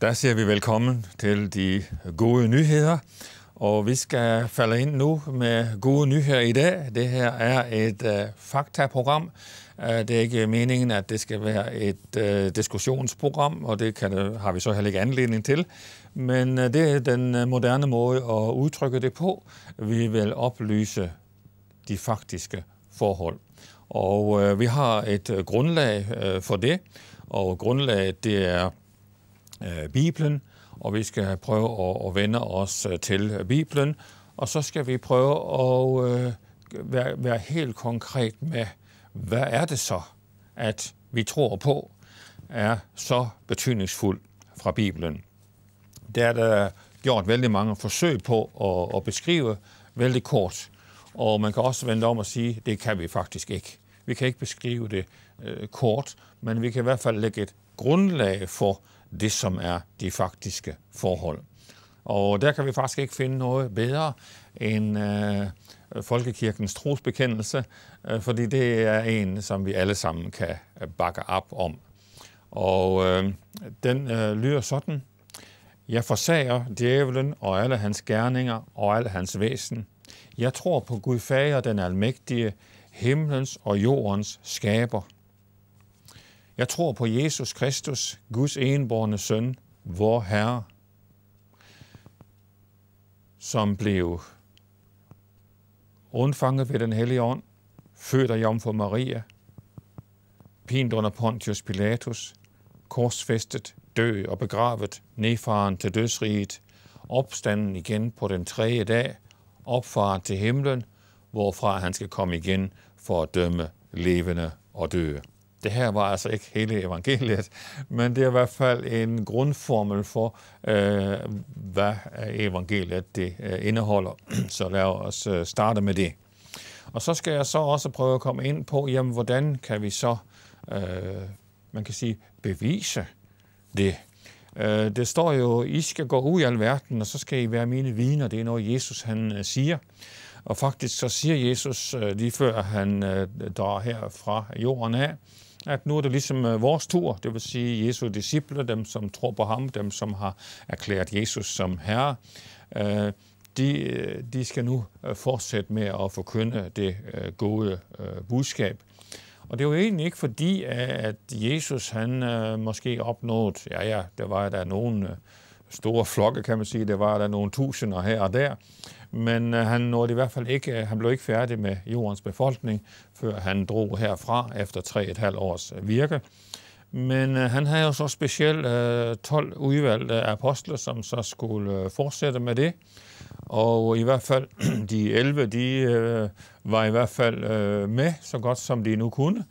Der siger vi velkommen til de gode nyheder, og vi skal falde ind nu med gode nyheder i dag. Det her er et uh, faktaprogram. Øh, det er ikke meningen, at det skal være et uh, diskussionsprogram, og det kan, har vi så heller ikke anledning til. Men uh, det er den moderne måde at udtrykke det på. Vi vil oplyse de faktiske forhold. Og uh, vi har et grundlag uh, for det, og grundlaget det er Øh, Bibelen, og vi skal prøve at, at vende os øh, til Bibelen, og så skal vi prøve at øh, være, være helt konkret med, hvad er det så, at vi tror på, er så betydningsfuld fra Bibelen. Der er der gjort vældig mange forsøg på at, at beskrive vældig kort, og man kan også vende om og sige, det kan vi faktisk ikke. Vi kan ikke beskrive det øh, kort, men vi kan i hvert fald lægge et grundlag for, det, som er de faktiske forhold. Og der kan vi faktisk ikke finde noget bedre end øh, Folkekirkens trosbekendelse, øh, fordi det er en, som vi alle sammen kan øh, bakke op om. Og øh, den øh, lyder sådan. Jeg forsager djævelen og alle hans gerninger og alle hans væsen. Jeg tror på Gud Fager, den almægtige, himlens og jordens skaber. Jeg tror på Jesus Kristus, Guds enborne søn, vor Herre, som blev undfanget ved den hellige ånd, født af Jomfru Maria, pint under Pontius Pilatus, korsfæstet, dø og begravet, nedfaren til dødsriget, opstanden igen på den tredje dag, opfaren til himlen, hvorfra han skal komme igen for at dømme levende og døde det her var altså ikke hele evangeliet, men det er i hvert fald en grundformel for, øh, hvad evangeliet det øh, indeholder. Så lad os øh, starte med det. Og så skal jeg så også prøve at komme ind på, jamen, hvordan kan vi så, øh, man kan sige, bevise det. Øh, det står jo, I skal gå ud i alverden, og så skal I være mine viner. Det er noget, Jesus han øh, siger. Og faktisk så siger Jesus, øh, lige før han øh, drar her fra jorden af, at nu er det ligesom øh, vores tur, det vil sige Jesu disciple, dem som tror på ham, dem som har erklæret Jesus som herre, øh, de, øh, de skal nu fortsætte med at forkynde det gode budskab. Og det var egentlig ikke fordi, at Jesus han måske opnåede, ja ja, der var der nogen store flokke, kan man sige. Det var der nogle tusinder her og der. Men øh, han nåede i hvert fald ikke, øh, han blev ikke færdig med jordens befolkning, før han drog herfra efter tre et halvt års øh, virke. Men øh, han havde jo så specielt øh, 12 udvalgte apostler, som så skulle øh, fortsætte med det. Og i hvert fald de 11, de øh, var i hvert fald øh, med så godt som de nu kunne.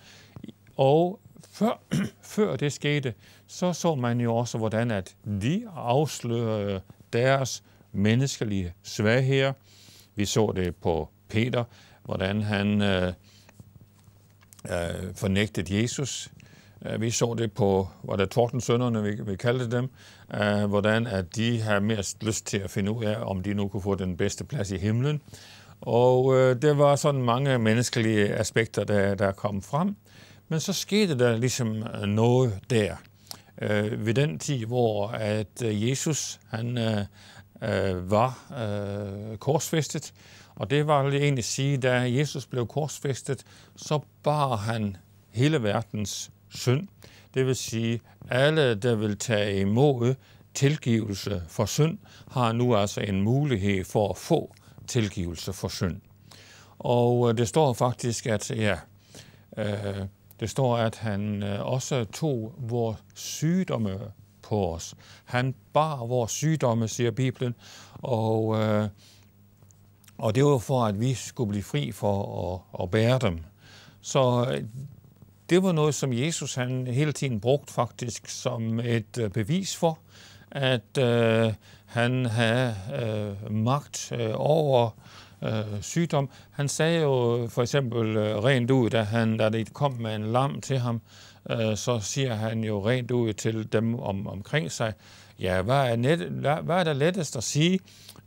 Og før, før det skete, så så man jo også, hvordan at de afslørede deres menneskelige svagheder. Vi så det på Peter, hvordan han øh, øh, fornægtede Jesus. Øh, vi så det på, der det sønderne, vi, vi kaldte dem, øh, hvordan at de har mest lyst til at finde ud af, om de nu kunne få den bedste plads i himlen. Og øh, det var sådan mange menneskelige aspekter, der, der kom frem. Men så skete der ligesom noget der øh, ved den tid, hvor at øh, Jesus han øh, øh, var øh, korsfæstet. Og det var det egentlig sige, da Jesus blev korsfæstet, så bar han hele verdens synd. Det vil sige, alle, der vil tage imod tilgivelse for synd, har nu altså en mulighed for at få tilgivelse for synd. Og øh, det står faktisk, at ja, øh, det står, at han øh, også tog vores sygdomme på os. Han bar vores sygdomme, siger Bibelen, og, øh, og det var for, at vi skulle blive fri for at, at bære dem. Så øh, det var noget, som Jesus han hele tiden brugte faktisk som et øh, bevis for, at øh, han havde øh, magt øh, over øh, sygdom. Han sagde jo for eksempel øh, rent ud, da, han, da det kom med en lam til ham, øh, så siger han jo rent ud til dem om, omkring sig, ja, hvad er, net, hvad er der lettest at sige?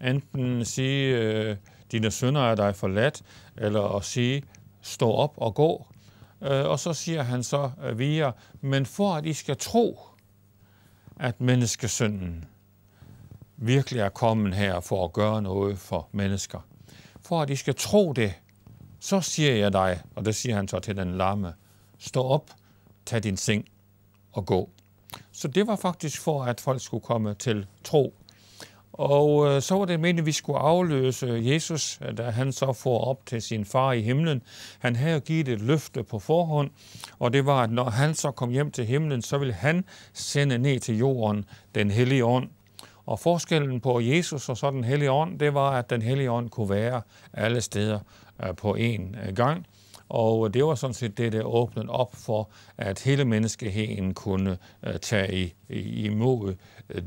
Enten sige, øh, dine sønner er dig forladt, eller at sige, stå op og gå. Øh, og så siger han så øh, via, men for at I skal tro, at menneskesynden virkelig er kommet her for at gøre noget for mennesker, for at I skal tro det, så siger jeg dig, og det siger han så til den lamme, stå op, tag din seng og gå. Så det var faktisk for, at folk skulle komme til tro. Og øh, så var det meningen, at vi skulle afløse Jesus, da han så får op til sin far i himlen. Han havde givet et løfte på forhånd, og det var, at når han så kom hjem til himlen, så ville han sende ned til jorden den hellige ånd, og forskellen på Jesus og så den hellige ånd, det var, at den hellige ånd kunne være alle steder øh, på én øh, gang. Og det var sådan set det, der åbnede op for, at hele menneskeheden kunne øh, tage imod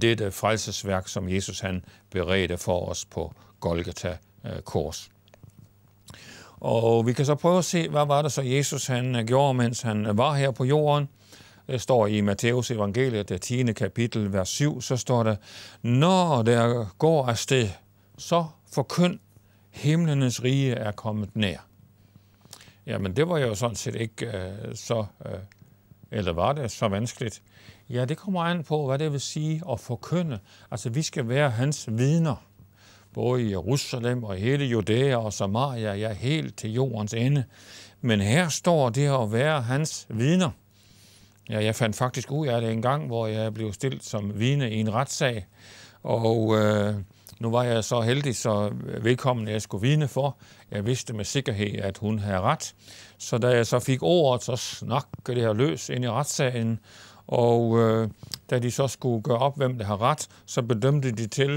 dette frelsesværk, som Jesus han beredte for os på Golgata kors. Og vi kan så prøve at se, hvad var det så Jesus han gjorde, mens han var her på jorden. Det står i Matteus evangeliet, det 10. kapitel, vers 7, så står der, Når der går afsted, så forkøn himlenes rige er kommet nær. Jamen, det var jo sådan set ikke øh, så, øh, eller var det så vanskeligt? Ja, det kommer an på, hvad det vil sige at forkynde. Altså, vi skal være hans vidner både i Jerusalem og hele Judæa og Samaria, ja helt til jordens ende. Men her står det at være hans vidner. Ja, jeg fandt faktisk ud af det en gang, hvor jeg blev stillet som vidne i en retssag, og øh, nu var jeg så heldig, så velkommen jeg skulle vidne for, jeg vidste med sikkerhed, at hun havde ret. Så da jeg så fik ordet, så snakkede det her løs ind i retssagen, og øh, da de så skulle gøre op, hvem der har ret, så bedømte de til,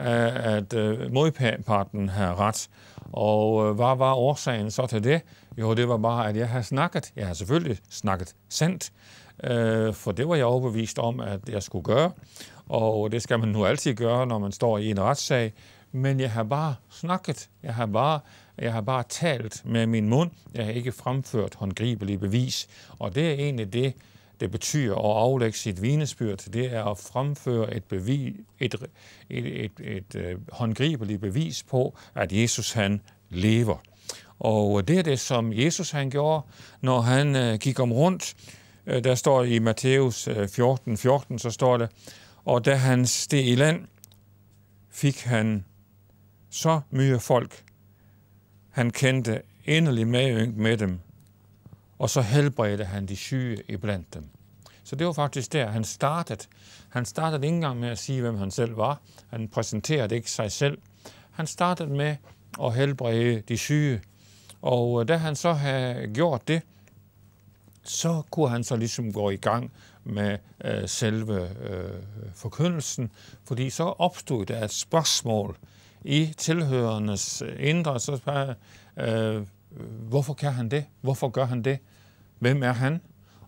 øh, at at øh, modparten har ret. Og øh, hvad var årsagen så til det? Jo, det var bare, at jeg har snakket. Jeg har selvfølgelig snakket sandt, øh, for det var jeg overbevist om, at jeg skulle gøre, og det skal man nu altid gøre, når man står i en retssag, men jeg har bare snakket, jeg har bare, jeg har bare talt med min mund, jeg har ikke fremført håndgribelige bevis, og det er egentlig det, det betyder at aflægge sit vinesbyrd, det er at fremføre et, bevis, et, et, et, et, et øh, håndgribeligt bevis på, at Jesus han lever. Og det er det, som Jesus han gjorde, når han øh, gik om rundt Øh, der står i Matthæus 14, 14, så står det, og da han steg i land, fik han så mye folk. Han kendte endelig medynk med dem, og så helbredte han de syge iblandt dem. Så det var faktisk der, han startede. Han startede ikke engang med at sige, hvem han selv var. Han præsenterede ikke sig selv. Han startede med at helbrede de syge. Og øh, da han så havde gjort det, så kunne han så ligesom gå i gang med øh, selve øh, forkyndelsen, fordi så opstod der et spørgsmål i tilhørernes indre, så spørger øh, hvorfor kan han det? Hvorfor gør han det? Hvem er han?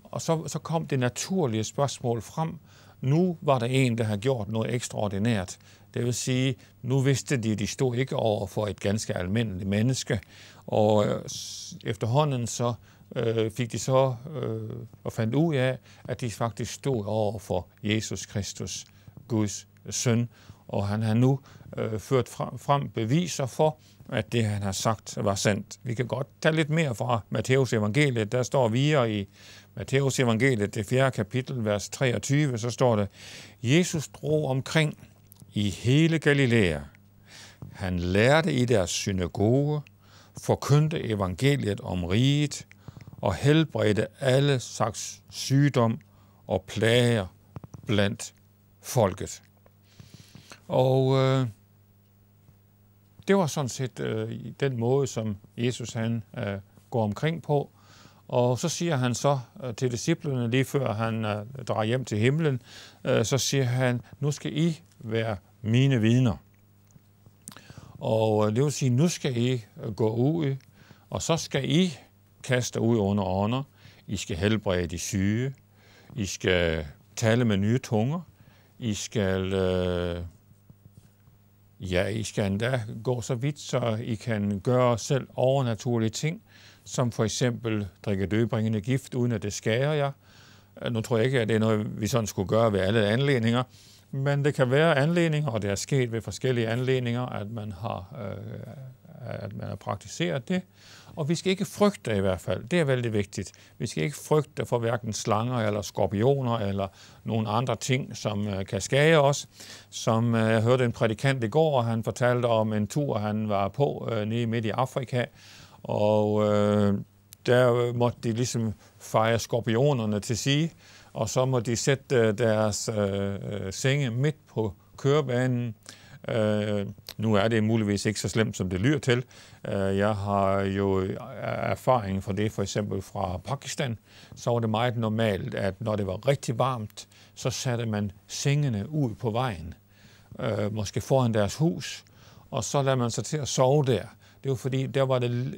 Og så, så kom det naturlige spørgsmål frem. Nu var der en, der havde gjort noget ekstraordinært. Det vil sige, nu vidste de, at de stod ikke over for et ganske almindeligt menneske. Og øh, efterhånden så øh, fik de så øh, og fandt ud af, at de faktisk stod over for Jesus Kristus, Guds søn, og han har nu øh, ført frem, frem beviser for, at det, han har sagt, var sandt. Vi kan godt tage lidt mere fra Matteus evangeliet. Der står vi i Matteus evangeliet, det fjerde kapitel, vers 23, så står det, Jesus drog omkring i hele Galilea. Han lærte i deres synagoge, forkyndte evangeliet om riget og helbredte alle slags sygdom og plager blandt folket. Og øh, det var sådan set øh, den måde, som Jesus han øh, går omkring på. Og så siger han så øh, til disciplene, lige før han øh, drejer hjem til himlen, øh, så siger han, nu skal I være mine vidner. Og øh, det vil sige, nu skal I øh, gå ud, og så skal I kaster ud under ånder. I skal helbrede de syge. I skal tale med nye tunger. I skal... Øh, ja, I skal endda gå så vidt, så I kan gøre selv overnaturlige ting, som for eksempel drikke døbringende gift, uden at det skader jer. Nu tror jeg ikke, at det er noget, vi sådan skulle gøre ved alle anledninger, men det kan være anledninger, og det er sket ved forskellige anledninger, at man har øh, at man har praktiseret det. Og vi skal ikke frygte i hvert fald, det er vældig vigtigt. Vi skal ikke frygte for hverken slanger eller skorpioner eller nogle andre ting, som øh, kan skade os. Som øh, jeg hørte en prædikant i går, og han fortalte om en tur, han var på øh, nede midt i Afrika, og øh, der måtte de ligesom fejre skorpionerne til sige, og så må de sætte deres øh, senge midt på kørebanen. Øh, nu er det muligvis ikke så slemt, som det lyder til. Øh, jeg har jo øh, erfaring fra det, for eksempel fra Pakistan, så var det meget normalt, at når det var rigtig varmt, så satte man sengene ud på vejen, øh, måske foran deres hus, og så lader man sig til at sove der. Det var fordi, der var det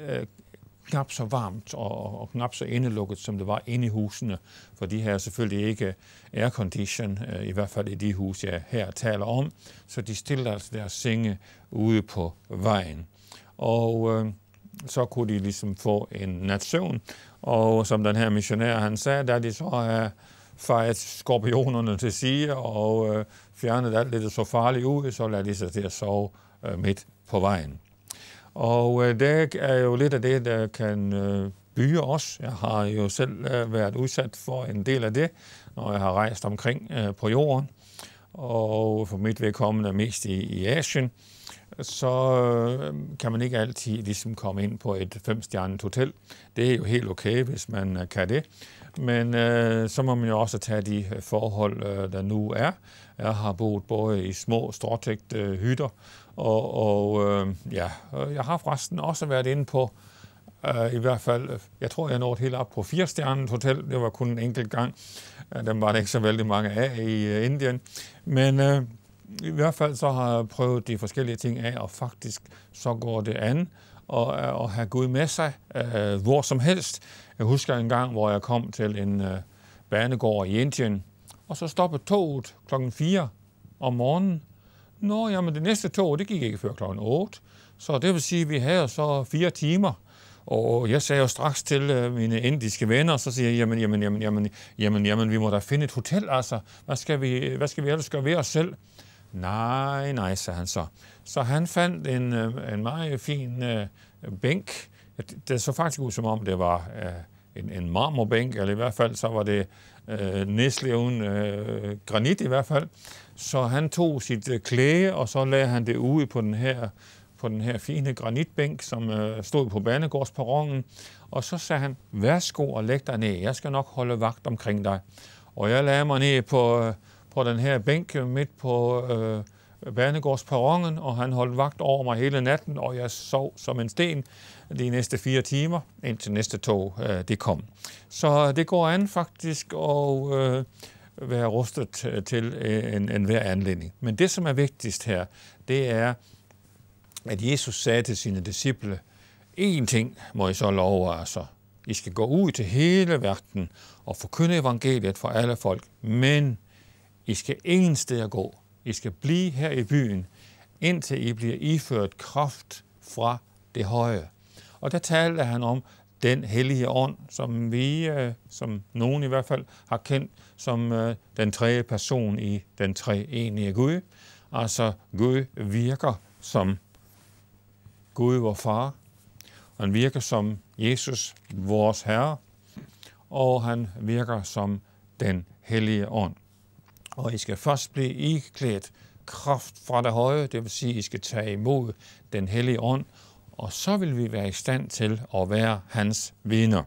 knap så varmt og, og knap så indelukket, som det var inde i husene, for de her selvfølgelig ikke aircondition, øh, i hvert fald i de huse, jeg her taler om, så de stillede altså deres senge ude på vejen. Og øh, så kunne de ligesom få en nation, og som den her missionær han sagde, der de så er fejret skorpionerne til side og øh, fjernet alt det, der så farligt ud, så lader de sig til at sove øh, midt på vejen. Og øh, det er jo lidt af det, der kan øh, byge os. Jeg har jo selv øh, været udsat for en del af det, når jeg har rejst omkring øh, på jorden. Og for mit vedkommende mest i, i Asien så øh, kan man ikke altid ligesom komme ind på et femstjernet hotel. Det er jo helt okay, hvis man øh, kan det. Men øh, så må man jo også tage de øh, forhold, øh, der nu er. Jeg har boet både i små, stråtægt øh, hytter, og, og øh, ja, jeg har forresten også været inde på øh, I hvert fald, øh, jeg tror, jeg nåede helt op på 4-stjernet hotel. Det var kun en enkelt gang. Øh, dem var der ikke så vældig mange af i øh, Indien. Men Øh, i hvert fald så har jeg prøvet de forskellige ting af, og faktisk så går det an og, og have Gud med sig øh, hvor som helst. Jeg husker en gang, hvor jeg kom til en øh, banegård i Indien, og så stoppede toget klokken 4 om morgenen. Nå, jamen det næste tog, det gik ikke før klokken 8. Så det vil sige, at vi havde så fire timer. Og jeg sagde jo straks til øh, mine indiske venner, så siger jeg, jamen, jamen, jamen, jamen, jamen, jamen, vi må da finde et hotel, altså. Hvad skal vi, hvad skal vi ellers gøre ved os selv? Nej, nej, sagde han så. Så han fandt en, øh, en meget fin øh, bænk. Det så faktisk ud, som om det var øh, en, en marmorbænk, eller i hvert fald så var det øh, næstleven øh, granit i hvert fald. Så han tog sit øh, klæde, og så lagde han det ude på den her på den her fine granitbænk, som øh, stod på banegårdsperronen, og så sagde han, værsgo og læg dig ned, jeg skal nok holde vagt omkring dig. Og jeg lagde mig ned på, øh, på den her bænk midt på øh, Banegårdsperronen, og han holdt vagt over mig hele natten, og jeg sov som en sten de næste fire timer, indtil næste tog øh, det kom. Så det går an faktisk at øh, være rustet til en, en hver anledning. Men det, som er vigtigst her, det er, at Jesus sagde til sine disciple, én ting må I så love jer så. Altså. I skal gå ud til hele verden og forkynde evangeliet for alle folk, men i skal ingen steder gå. I skal blive her i byen, indtil I bliver iført kraft fra det høje. Og der talte han om den hellige ånd, som vi, øh, som nogen i hvert fald, har kendt som øh, den tredje person i den treenige Gud. Altså Gud virker som Gud, vor far. Han virker som Jesus, vores Herre, og han virker som den hellige ånd. Og I skal først blive iklædt kraft fra det høje, det vil sige, at I skal tage imod den hellige ånd, og så vil vi være i stand til at være hans vidner.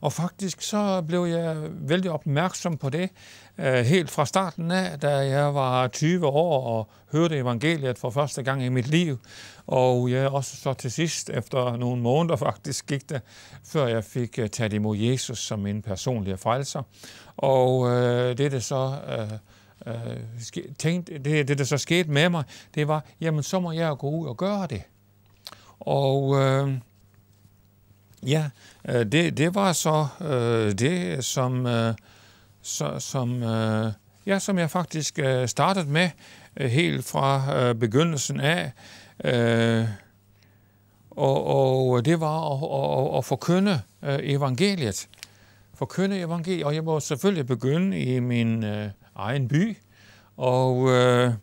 Og faktisk så blev jeg vældig opmærksom på det øh, helt fra starten af, da jeg var 20 år og hørte evangeliet for første gang i mit liv. Og jeg også så til sidst, efter nogle måneder faktisk, gik det, før jeg fik øh, taget imod Jesus som min personlige frelser. Og øh, det, det så... Øh, øh, tænkte, det, det, der så skete med mig, det var, jamen så må jeg gå ud og gøre det. Og øh, Ja, øh, det, det var så øh, det, som, øh, så, som, øh, ja, som jeg faktisk øh, startede med øh, helt fra øh, begyndelsen af. Øh, og, og det var at, at, at forkynde øh, evangeliet. Forkynde evangeliet. Og jeg må selvfølgelig begynde i min øh, egen by. Og, øh,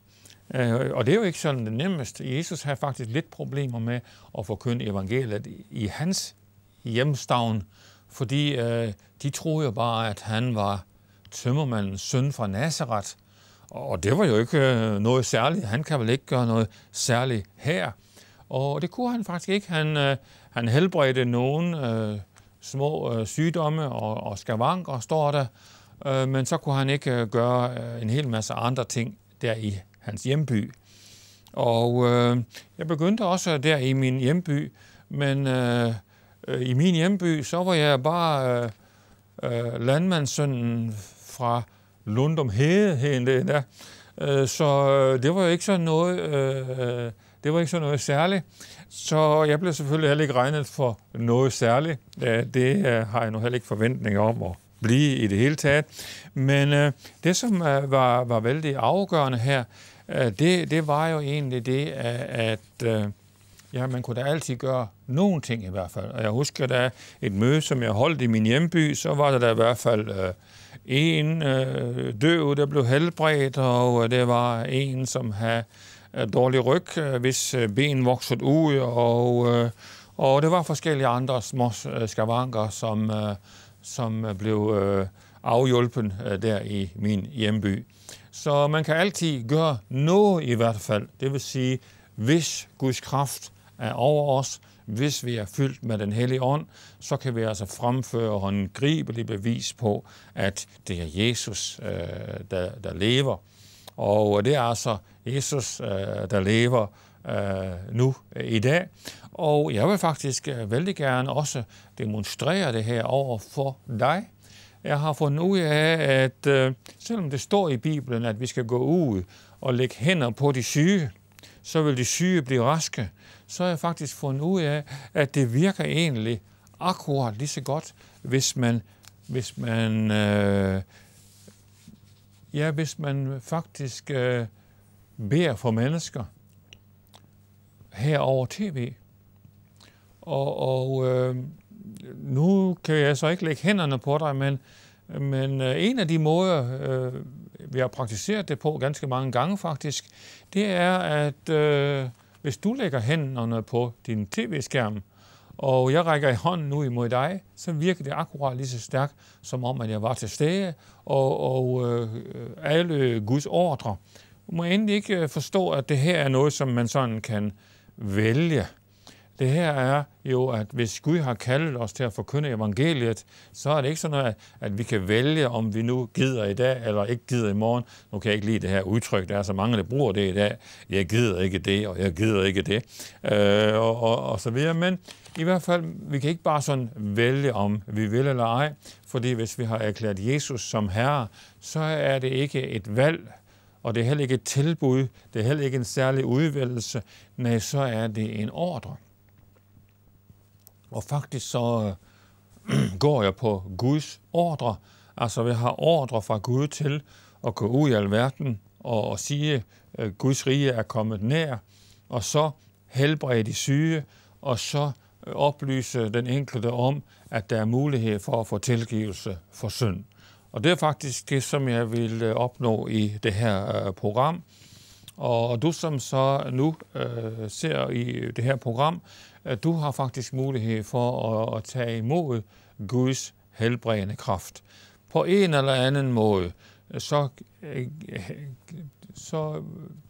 øh, og det er jo ikke sådan det nemmeste. Jesus har faktisk lidt problemer med at forkynde evangeliet i hans hjemstavn, fordi øh, de troede jo bare, at han var tømmermandens søn fra Nazareth. Og det var jo ikke øh, noget særligt. Han kan vel ikke gøre noget særligt her. Og det kunne han faktisk ikke. Han, øh, han helbredte nogen øh, små øh, sygdomme og, og skavanker, står der. Øh, men så kunne han ikke øh, gøre øh, en hel masse andre ting der i hans hjemby. Og øh, jeg begyndte også der i min hjemby, men øh, øh, i min hjemby, så var jeg bare øh, øh, landmandssønnen fra Lundum Hede det der. Øh, så øh, det var jo ikke sådan noget, øh, det var ikke sådan noget særligt. Så jeg blev selvfølgelig heller ikke regnet for noget særligt. Øh, det øh, har jeg nu heller ikke forventninger om at blive i det hele taget. Men øh, det, som øh, var, var vældig afgørende her, øh, det, det var jo egentlig det, at, at øh, Ja, man kunne da altid gøre nogen ting i hvert fald. Og jeg husker, da et møde, som jeg holdt i min hjemby, så var der da i hvert fald øh, en øh, døv, der blev helbredt, og øh, det var en, som havde øh, dårlig ryg, øh, hvis øh, ben voksede ud, og, øh, og det var forskellige andre små øh, skavanker, som, øh, som øh, blev øh, afhjulpet øh, der i min hjemby. Så man kan altid gøre noget i hvert fald. Det vil sige, hvis Guds kraft er over os. Hvis vi er fyldt med den hellige ånd, så kan vi altså fremføre håndgribelig bevis på, at det er Jesus, øh, der, der lever. Og det er altså Jesus, øh, der lever øh, nu i dag. Og jeg vil faktisk øh, vældig gerne også demonstrere det her over for dig. Jeg har fundet ud af, at øh, selvom det står i Bibelen, at vi skal gå ud og lægge hænder på de syge, så vil de syge blive raske så har jeg faktisk fundet ud af, at det virker egentlig akkurat lige så godt, hvis man, hvis man, øh, ja, hvis man faktisk øh, beder for mennesker her over tv. Og, og øh, nu kan jeg så ikke lægge hænderne på dig, men, men øh, en af de måder, øh, vi har praktiseret det på ganske mange gange faktisk, det er, at øh, hvis du lægger hænderne på din tv-skærm, og jeg rækker i hånden ud imod dig, så virker det akkurat lige så stærkt, som om at jeg var til stede, og, og øh, alle Guds ordre. Du må endelig ikke øh, forstå, at det her er noget, som man sådan kan vælge. Det her er jo, at hvis Gud har kaldet os til at forkynde evangeliet, så er det ikke sådan noget, at vi kan vælge, om vi nu gider i dag eller ikke gider i morgen. Nu kan jeg ikke lide det her udtryk, der er så mange, der bruger det i dag. Jeg gider ikke det, og jeg gider ikke det, øh, og, og, og så videre. Men i hvert fald, vi kan ikke bare sådan vælge, om vi vil eller ej, fordi hvis vi har erklæret Jesus som Herre, så er det ikke et valg, og det er heller ikke et tilbud, det er heller ikke en særlig udvælgelse, nej, så er det en ordre. Og faktisk så øh, går jeg på Guds ordre. Altså, vi har ordre fra Gud til at gå ud i alverden og, og sige, at øh, Guds rige er kommet nær, og så helbrede de syge, og så øh, oplyse den enkelte om, at der er mulighed for at få tilgivelse for synd. Og det er faktisk det, som jeg vil opnå i det her program. Og du som så nu øh, ser i det her program, at du har faktisk mulighed for at, at tage imod Guds helbredende kraft. På en eller anden måde, så, så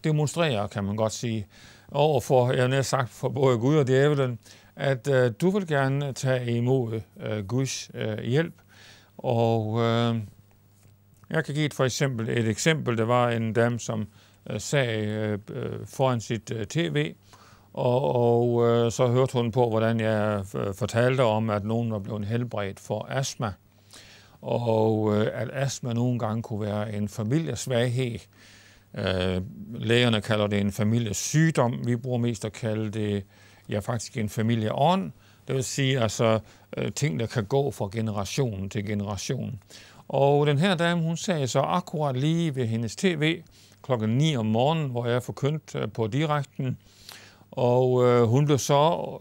demonstrerer, kan man godt sige, overfor, jeg har sagt, for både Gud og djævelen, at øh, du vil gerne tage imod øh, Guds øh, hjælp. Og øh, jeg kan give et, for eksempel, et eksempel. Der var en dame, som øh, sagde øh, øh, foran sit øh, tv, øh, og, og øh, så hørte hun på, hvordan jeg øh, fortalte om, at nogen var blevet helbredt for astma, og øh, at astma nogle gange kunne være en familiesvaghed. Øh, lægerne kalder det en familiesygdom, vi bruger mest at kalde det ja, faktisk en familieånd, det vil sige altså øh, ting, der kan gå fra generation til generation. Og den her dame, hun sagde så akkurat lige ved hendes tv klokken 9 om morgenen, hvor jeg forkyndte øh, på direkten, og øh, hun blev så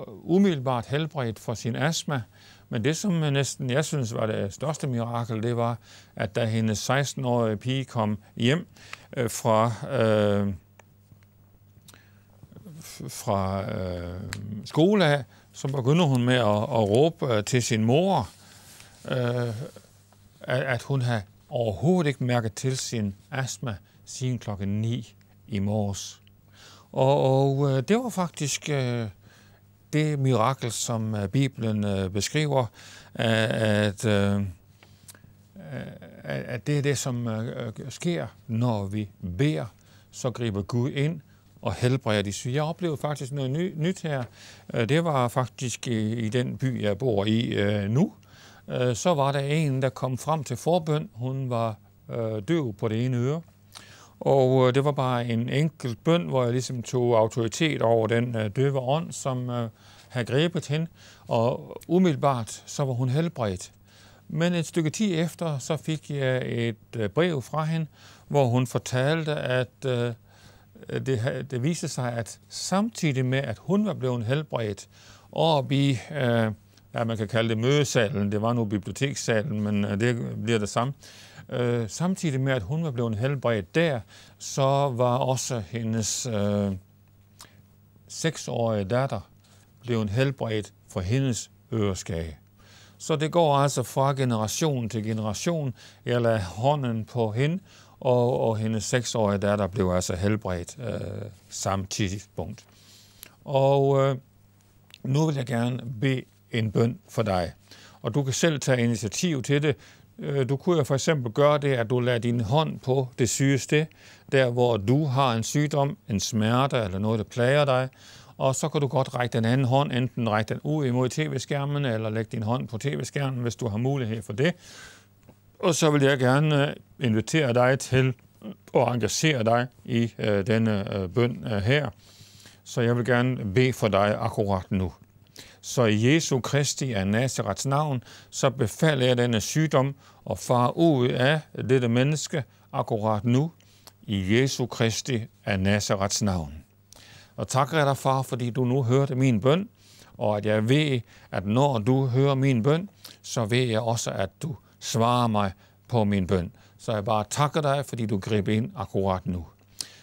øh, umiddelbart helbredt for sin astma, men det, som øh, næsten jeg synes var det største mirakel, det var, at da hendes 16-årige pige kom hjem øh, fra, øh, fra øh, skole af, så begyndte hun med at, at råbe øh, til sin mor, øh, at, at hun havde overhovedet ikke mærket til sin astma siden klokken 9 i morges. Og, og øh, det var faktisk øh, det mirakel, som øh, Bibelen øh, beskriver, øh, at, øh, øh at det er det, som øh, øh, sker, når vi beder, så griber Gud ind og helbreder de syge. Jeg oplevede faktisk noget ny, nyt her. Det var faktisk i, i den by, jeg bor i øh, nu. Så var der en, der kom frem til forbøn. Hun var øh, døv på det ene øre. Og øh, det var bare en enkelt bøn, hvor jeg ligesom tog autoritet over den øh, døve ånd, som øh, havde grebet hende, og umiddelbart så var hun helbredt. Men et stykke tid efter, så fik jeg et øh, brev fra hende, hvor hun fortalte, at øh, det, det viste sig, at samtidig med, at hun var blevet helbredt, og i, øh, ja, man kan kalde det mødesalen, det var nu bibliotekssalen, men øh, det bliver det samme, Øh, samtidig med, at hun var blevet helbredt der, så var også hendes øh, seksårige datter blevet helbredt for hendes øreskage. Så det går altså fra generation til generation. Jeg lagde hånden på hende, og, og hendes seksårige datter blev altså helbredt øh, samtidig punkt. Og øh, nu vil jeg gerne bede en bøn for dig. Og du kan selv tage initiativ til det. Øh, du kunne jo for eksempel gøre det, at du lader din hånd på det sygeste, der hvor du har en sygdom, en smerte eller noget, der plager dig, og så kan du godt række den anden hånd, enten række den ud imod tv-skærmen, eller lægge din hånd på tv-skærmen, hvis du har mulighed for det. Og så vil jeg gerne øh, invitere dig til at engagere dig i øh, denne bøn her. Så jeg vil gerne bede for dig akkurat nu. Så i Jesu Kristi af Nazarets navn, så befaler jeg denne sygdom og far ud af dette menneske akkurat nu i Jesu Kristi af Nazarets navn. Og tak er dig, far, fordi du nu hørte min bøn, og at jeg ved, at når du hører min bøn, så ved jeg også, at du svarer mig på min bøn. Så jeg bare takker dig, fordi du griber ind akkurat nu.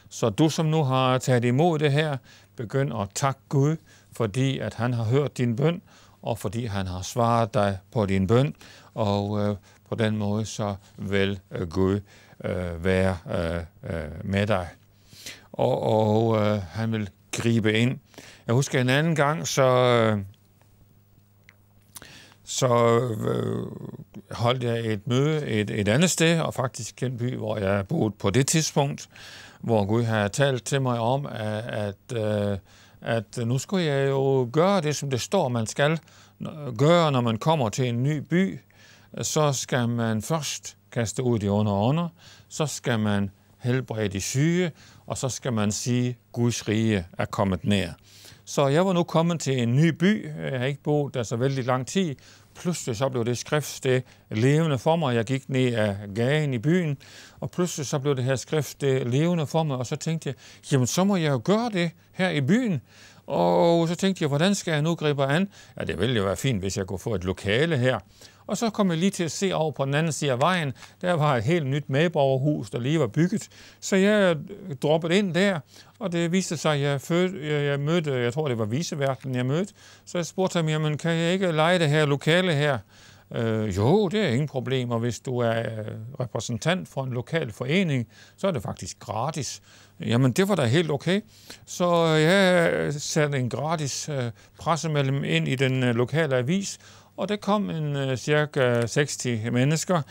Så du, som nu har taget imod det her, begynd at takke Gud fordi at han har hørt din bøn, og fordi han har svaret dig på din bøn, og øh, på den måde så vil øh, Gud øh, være øh, øh, med dig. Og, og øh, han vil gribe ind. Jeg husker en anden gang, så, øh, så øh, holdt jeg et møde et, et andet sted, og faktisk en by, hvor jeg boede på det tidspunkt, hvor Gud har talt til mig om, at, at øh, at øh, nu skulle jeg jo gøre det, som det står, man skal gøre, når man kommer til en ny by. Så skal man først kaste ud de ånder, så skal man helbrede de syge, og så skal man sige, Guds rige er kommet nær. Så jeg var nu kommet til en ny by. Jeg har ikke boet der så vældig lang tid, pludselig så blev det skriftsted levende for mig. Jeg gik ned af gaden i byen, og pludselig så blev det her skriftsted levende for mig, og så tænkte jeg, jamen så må jeg jo gøre det her i byen. Og så tænkte jeg, hvordan skal jeg nu gribe an? Ja, det ville jo være fint, hvis jeg kunne få et lokale her. Og så kom jeg lige til at se over på den anden side af vejen. Der var et helt nyt medborgerhus, der lige var bygget. Så jeg droppede ind der, og det viste sig, at jeg, fødte, jeg, jeg mødte, jeg tror det var viseværten, jeg mødte. Så jeg spurgte ham, jamen kan jeg ikke lege det her lokale her? Øh, jo, det er ingen og Hvis du er øh, repræsentant for en lokal forening, så er det faktisk gratis. Jamen, det var da helt okay. Så øh, jeg øh, satte en gratis øh, pressemedlem ind i den øh, lokale avis, og der kom en øh, cirka 60 mennesker,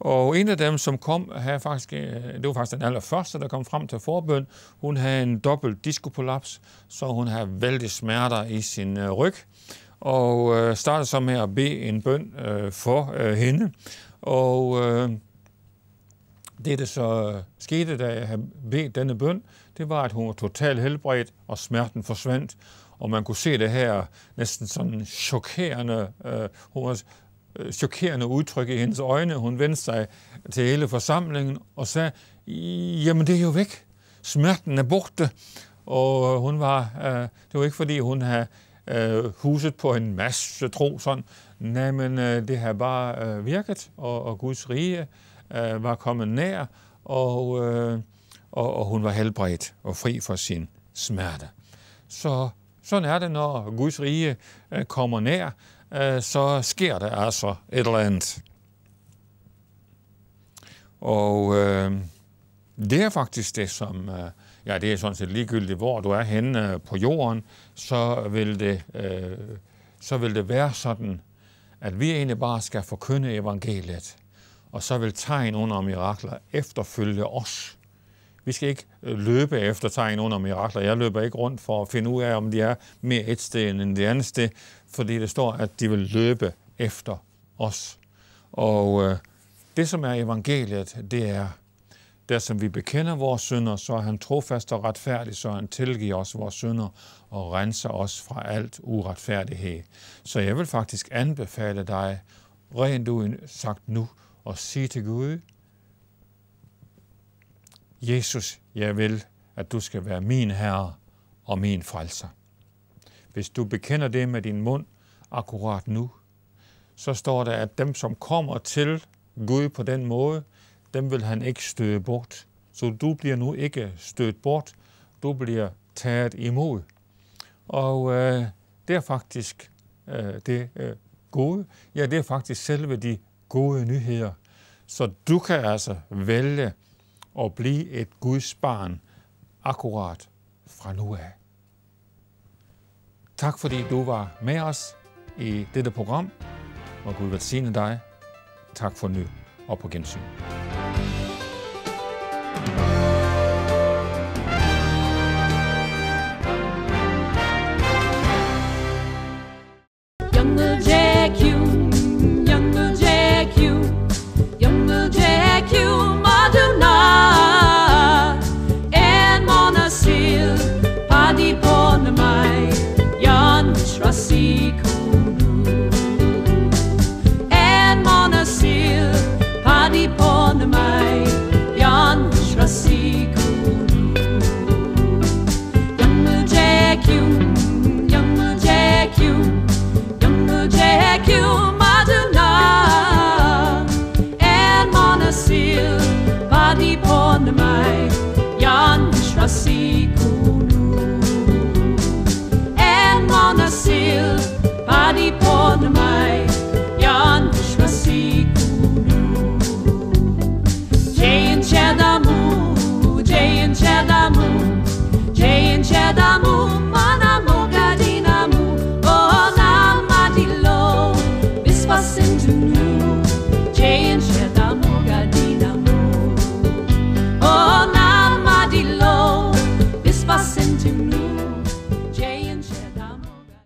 og en af dem, som kom, havde faktisk, det var faktisk den allerførste, der kom frem til forbøn, hun havde en dobbelt diskopolaps, så hun havde vældig smerter i sin ryg og øh, starter så med at bede en bøn øh, for øh, hende. Og øh, det, der så øh, skete, da jeg bedt denne bøn, det var, at hun var totalt helbredt, og smerten forsvandt. Og man kunne se det her næsten sådan chokerende, øh, hun var, øh, chokerende udtryk i hendes øjne. Hun vendte sig til hele forsamlingen og sagde, jamen det er jo væk. Smerten er borte. Og øh, hun var, øh, det var ikke fordi, hun havde øh, huset på en masse tro, sådan, men øh, det har bare øh, virket, og, og Guds rige øh, var kommet nær, og, øh, og, og hun var helbredt og fri for sin smerte. Så sådan er det, når Guds rige øh, kommer nær, øh, så sker der altså et eller andet. Og øh, det er faktisk det, som... Øh, ja, det er sådan set ligegyldigt, hvor du er henne øh, på jorden så vil det, øh, så vil det være sådan, at vi egentlig bare skal forkynde evangeliet, og så vil tegn under mirakler efterfølge os. Vi skal ikke øh, løbe efter tegn under mirakler. Jeg løber ikke rundt for at finde ud af, om de er mere et sted end det andet sted, fordi det står, at de vil løbe efter os. Og øh, det, som er evangeliet, det er, der som vi bekender vores synder, så er han trofast og retfærdig, så han tilgiver os vores synder og renser os fra alt uretfærdighed. Så jeg vil faktisk anbefale dig, rent du sagt nu, og sige til Gud, Jesus, jeg vil, at du skal være min herre og min frelser. Hvis du bekender det med din mund akkurat nu, så står der, at dem, som kommer til Gud på den måde, dem vil han ikke støde bort. Så du bliver nu ikke stødt bort, du bliver taget imod. Og øh, det er faktisk øh, det øh, gode. Ja, det er faktisk selve de gode nyheder. Så du kan altså vælge at blive et Guds barn akkurat fra nu af. Tak fordi du var med os i dette program. Og Gud velsigne dig. Tak for nu og på gensyn.